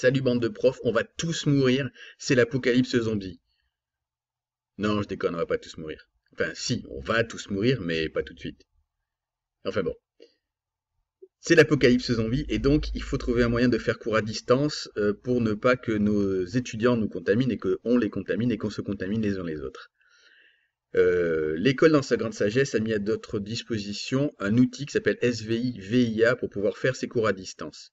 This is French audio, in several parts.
Salut bande de profs, on va tous mourir, c'est l'apocalypse zombie. Non, je déconne, on va pas tous mourir. Enfin, si, on va tous mourir, mais pas tout de suite. Enfin bon. C'est l'apocalypse zombie, et donc il faut trouver un moyen de faire cours à distance euh, pour ne pas que nos étudiants nous contaminent et qu'on les contamine et qu'on se contamine les uns les autres. Euh, l'école, dans sa grande sagesse, a mis à notre disposition un outil qui s'appelle SVI-VIA pour pouvoir faire ses cours à distance.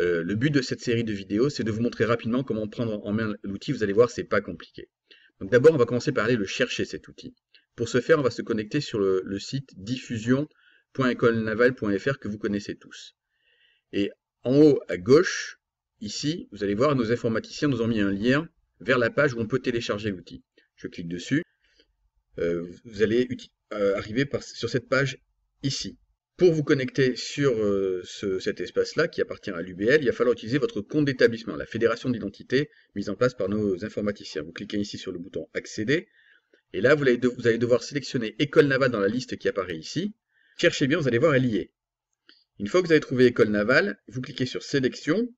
Euh, le but de cette série de vidéos, c'est de vous montrer rapidement comment prendre en main l'outil. Vous allez voir, c'est pas compliqué. d'abord, on va commencer par aller le chercher, cet outil. Pour ce faire, on va se connecter sur le, site diffusion.écolenaval.fr que vous connaissez tous. Et en haut à gauche, ici, vous allez voir, nos informaticiens nous ont mis un lien vers la page où on peut télécharger l'outil. Je clique dessus. Euh, vous allez euh, arriver sur cette page ici. Pour vous connecter sur euh, cet espace-là qui appartient à l'UBL, il va falloir utiliser votre compte d'établissement, la fédération d'identité mise en place par nos informaticiens. Vous cliquez ici sur le bouton « Accéder » et là, vous allez, vous allez devoir sélectionner « École navale » dans la liste qui apparaît ici. Cherchez bien, vous allez voir, elle y Une fois que vous avez trouvé « École navale », vous cliquez sur « Sélection »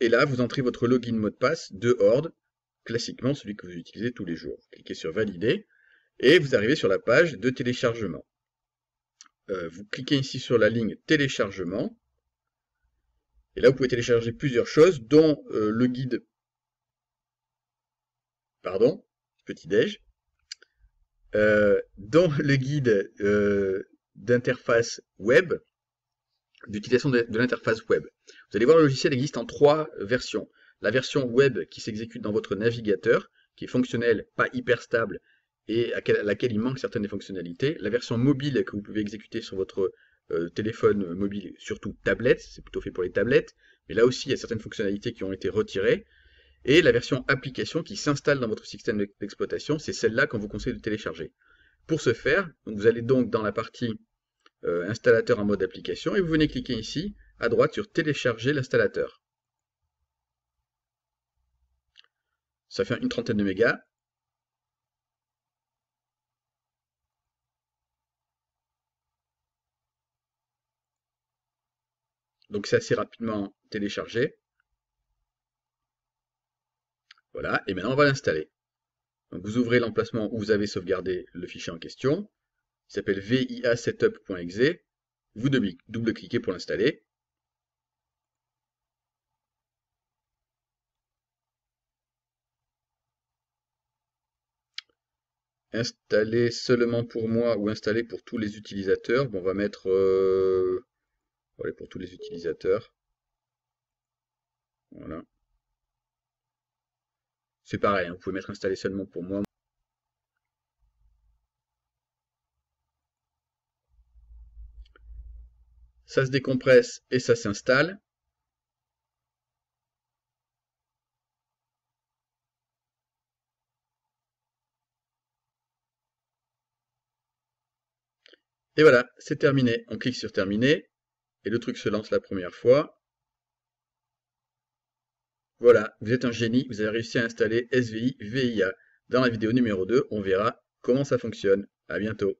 et là, vous entrez votre login mot de passe de Horde, classiquement celui que vous utilisez tous les jours. Vous cliquez sur « Valider » et vous arrivez sur la page de téléchargement. Euh, vous cliquez ici sur la ligne téléchargement. Et là, vous pouvez télécharger plusieurs choses, dont euh, le guide, pardon, petit-déj, euh, le guide d'interface web, d'utilisation de, l'interface web. Vous allez voir, le logiciel existe en trois versions. La version web qui s'exécute dans votre navigateur, qui est fonctionnelle, pas hyper stable, et à, laquelle il manque certaines des fonctionnalités. La version mobile que vous pouvez exécuter sur votre euh, téléphone mobile, surtout tablette, c'est plutôt fait pour les tablettes, mais là aussi il y a certaines fonctionnalités qui ont été retirées. Et la version application qui s'installe dans votre système d'exploitation, c'est celle-là qu'on vous conseille de télécharger. Pour ce faire, vous allez donc dans la partie euh, installateur en mode application et vous venez cliquer ici à droite sur télécharger l'installateur. Ça fait une trentaine de mégas. Donc c'est assez rapidement téléchargé. Voilà, et maintenant on va l'installer. Donc vous ouvrez l'emplacement où vous avez sauvegardé le fichier en question. Il s'appelle viasetup.exe. Vous double-cliquez pour l'installer. Installer seulement pour moi ou installer pour tous les utilisateurs. Bon, on va mettre euh, voilà pour tous les utilisateurs. Voilà. C'est pareil, hein, vous pouvez mettre installé seulement pour moi. Ça se décompresse et ça s'installe. Et voilà, c'est terminé. On clique sur terminer et le truc se lance la première fois. Voilà, vous êtes un génie, vous avez réussi à installer SVI VIA. Dans la vidéo numéro 2, on verra comment ça fonctionne. À bientôt.